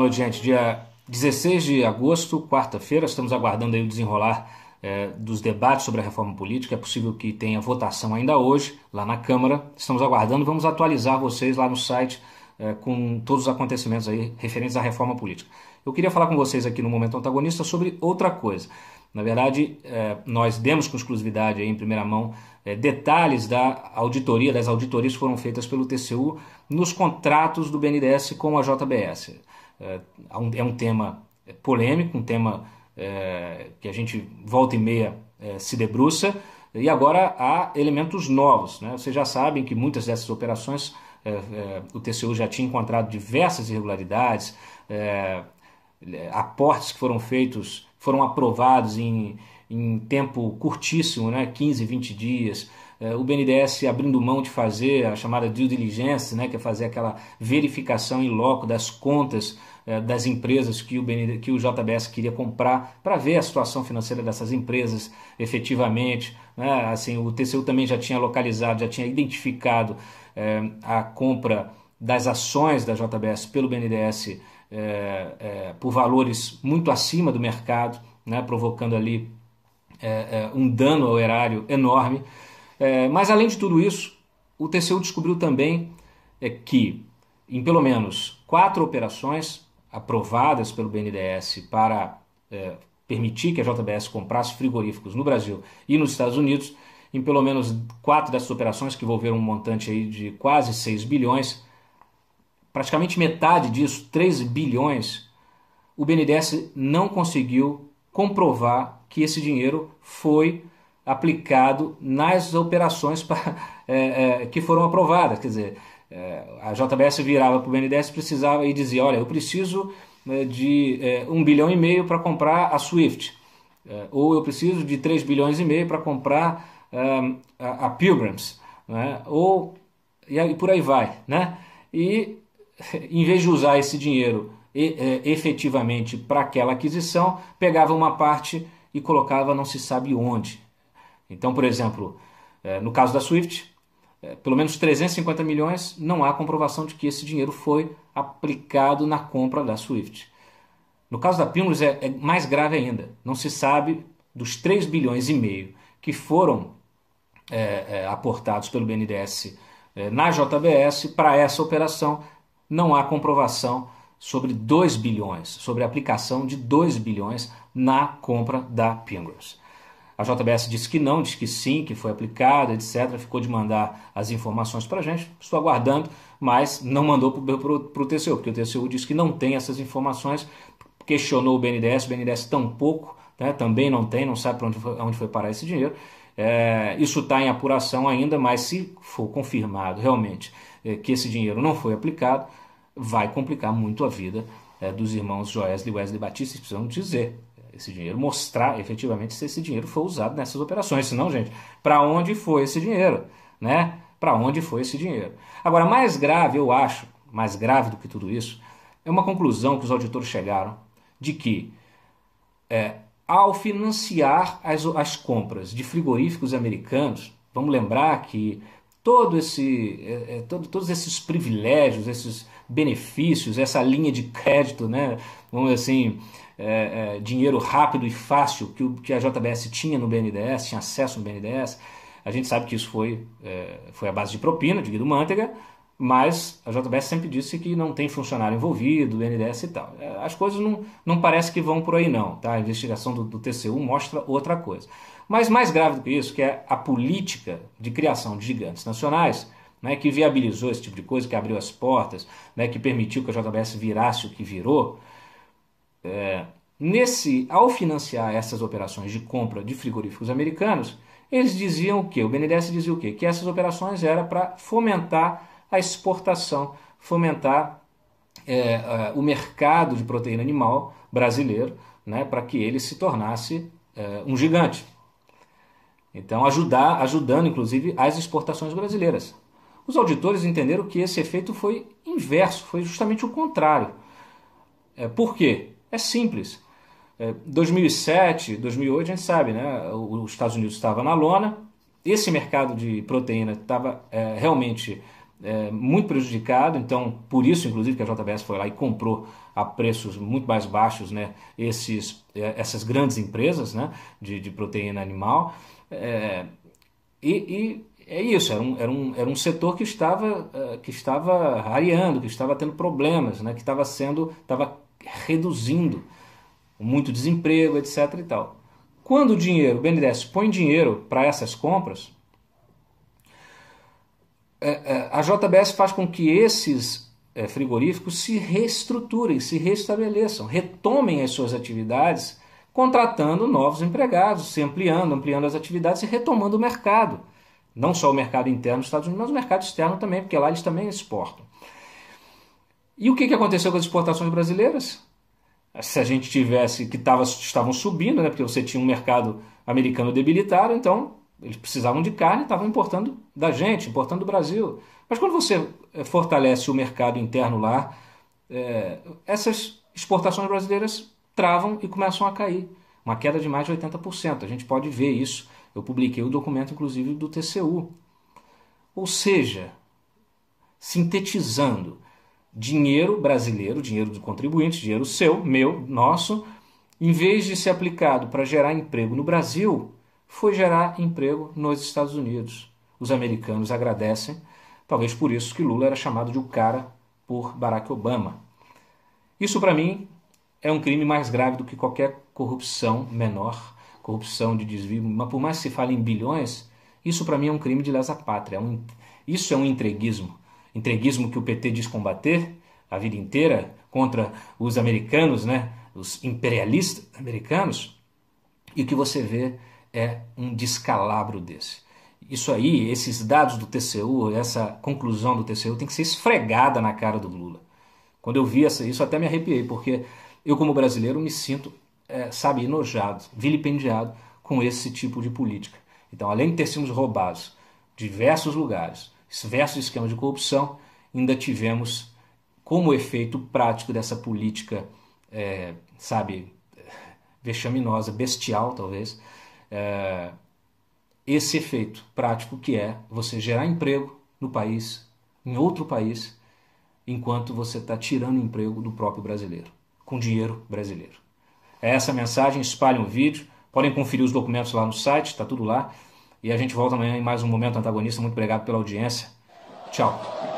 noite, gente. Dia 16 de agosto, quarta-feira, estamos aguardando aí o desenrolar é, dos debates sobre a reforma política. É possível que tenha votação ainda hoje, lá na Câmara. Estamos aguardando, vamos atualizar vocês lá no site é, com todos os acontecimentos aí referentes à reforma política. Eu queria falar com vocês aqui no Momento Antagonista sobre outra coisa. Na verdade, é, nós demos com exclusividade aí, em primeira mão é, detalhes da auditoria, das auditorias que foram feitas pelo TCU nos contratos do BNDES com a JBS é, é um tema é, polêmico, um tema é, que a gente volta e meia é, se debruça, e agora há elementos novos. Né? Vocês já sabem que muitas dessas operações é, é, o TCU já tinha encontrado diversas irregularidades, aportes que foram feitos, foram aprovados em, em tempo curtíssimo, né? 15, 20 dias, é, o BNDES abrindo mão de fazer a chamada due diligence, né, que é fazer aquela verificação em loco das contas é, das empresas que o, BND, que o JBS queria comprar para ver a situação financeira dessas empresas efetivamente. Né? Assim, o TCU também já tinha localizado, já tinha identificado é, a compra das ações da JBS pelo BNDES é, é, por valores muito acima do mercado, né? provocando ali é, um dano ao erário enorme. É, mas além de tudo isso, o TCU descobriu também é, que, em pelo menos quatro operações aprovadas pelo BNDES para é, permitir que a JBS comprasse frigoríficos no Brasil e nos Estados Unidos, em pelo menos quatro dessas operações, que envolveram um montante aí de quase 6 bilhões, praticamente metade disso, 3 bilhões, o BNDES não conseguiu comprovar que esse dinheiro foi aplicado nas operações pra, é, é, que foram aprovadas. Quer dizer, é, a JBS virava para o BNDES precisava e dizia, olha, eu preciso né, de é, um bilhão e meio para comprar a Swift, é, ou eu preciso de 3 bilhões e meio para comprar é, a, a, Pilgrims, né? ou e, por aí vai. Né? E em vez de usar esse dinheiro e, efetivamente para aquela aquisição, pegava uma parte e colocava não se sabe onde. Então, por exemplo, eh, no caso da Swift, eh, pelo menos 350 milhões, não há comprovação de que esse dinheiro foi aplicado na compra da Swift. No caso da Pinguins é, é, mais grave ainda. Não se sabe dos 3 bilhões e meio que foram é, é, aportados pelo BNDES na JBS para essa operação, não há comprovação sobre 2 bilhões, sobre a aplicação de 2 bilhões na compra da Pinguins. A JBS disse que não, disse que sim, que foi aplicado, etc. Ficou de mandar as informações para a gente. Estou aguardando, mas não mandou para o TCU, porque o TCU disse que não tem essas informações. Questionou o BNDES, o BNDES tampouco, né, também não tem, não sabe para onde, foi, onde foi parar esse dinheiro. É, isso está em apuração ainda, mas se for confirmado realmente é, que esse dinheiro não foi aplicado, vai complicar muito a vida é, dos irmãos Joesley e Wesley Batista, precisam dizer esse dinheiro, mostrar efetivamente se esse dinheiro foi usado nessas operações. Senão, gente, para onde foi esse dinheiro? Né? Para onde foi esse dinheiro? Agora, mais grave, eu acho, mais grave do que tudo isso, é uma conclusão que os auditores chegaram de que é, ao financiar as, as compras de frigoríficos americanos, vamos lembrar que todo esse, é, é todo, todos esses privilégios, esses benefícios, essa linha de crédito, né, vamos dizer assim, é, é, dinheiro rápido e fácil que, que a JBS tinha no BNDES, tinha acesso no BNDES. A gente sabe que isso foi, é, foi a base de propina de Guido Mantega, mas a JBS sempre disse que não tem funcionário envolvido, BNDES e tal. É, as coisas não, não parece que vão por aí não, tá? A investigação do, do TCU mostra outra coisa. Mas mais grave do que isso, que é a política de criação de gigantes nacionais, né, que viabilizou esse tipo de coisa, que abriu as portas, né, que permitiu que a JBS virasse o que virou, é, nesse, ao financiar essas operações de compra de frigoríficos americanos, eles diziam o quê? O BNDES dizia o quê? Que essas operações era para fomentar a exportação, fomentar é, é, o mercado de proteína animal brasileiro, né, para que ele se tornasse é, um gigante. Então, ajudar, ajudando inclusive as exportações brasileiras. Os auditores entenderam que esse efeito foi inverso, foi justamente o contrário. É, por quê? É simples. É, 2007, 2008, a gente sabe, né? Os Estados Unidos estava na lona, esse mercado de proteína estava é, realmente é, muito prejudicado, então por isso, inclusive, que a JBS foi lá e comprou a preços muito mais baixos né, esses, é, essas grandes empresas né, de, de proteína animal. É, e, e, é isso, era um, era um, era um setor que estava, é, que estava rareando, que estava tendo problemas, né, que estava sendo, estava reduzindo muito desemprego, etc. e tal. Quando o dinheiro, o BNDES põe dinheiro para essas compras, é, é, a JBS faz com que esses é, frigoríficos se reestruturem, se restabeleçam, retomem as suas atividades, contratando novos empregados, se ampliando, ampliando as atividades e retomando o mercado. Não só o mercado interno dos Estados Unidos, mas o mercado externo também, porque lá eles também exportam. E o que, que aconteceu com as exportações brasileiras? Se a gente tivesse, que tava, estavam subindo, né, porque você tinha um mercado americano debilitado, então eles precisavam de carne, estavam importando da gente, importando do Brasil. Mas quando você eh, fortalece o mercado interno lá, é, essas exportações brasileiras travam e começam a cair. Uma queda de mais de 80%. A gente pode ver isso. Eu publiquei o documento, inclusive, do TCU. Ou seja, sintetizando, dinheiro brasileiro, dinheiro do contribuinte, dinheiro seu, meu, nosso, em vez de ser aplicado para gerar emprego no Brasil, foi gerar emprego nos Estados Unidos. Os americanos agradecem, talvez por isso que Lula era chamado de o cara por Barack Obama. Isso para mim é um crime mais grave do que qualquer corrupção menor, corrupção de desvio, mas por mais que se fale em bilhões, isso para mim é um crime de lesa pátria, é um, isso é um entreguismo entreguismo que o PT diz combater a vida inteira contra os americanos, né, os imperialistas americanos, e o que você vê é um descalabro desse. Isso aí, esses dados do TCU, essa conclusão do TCU tem que ser esfregada na cara do Lula. Quando eu vi essa, isso, até me arrepiei, porque eu, como brasileiro, me sinto, é, sabe, enojado, vilipendiado com esse tipo de política. Então, além de ter sido roubados diversos lugares, versus esquema de corrupção, ainda tivemos como efeito prático dessa política, é, sabe, vexaminosa, bestial talvez, é, esse efeito prático que é você gerar emprego no país, em outro país, enquanto você está tirando emprego do próprio brasileiro, com dinheiro brasileiro. É essa mensagem, espalhem o vídeo, podem conferir os documentos lá no site, está tudo lá. E a gente volta amanhã em mais um Momento Antagonista. Muito obrigado pela audiência. Tchau.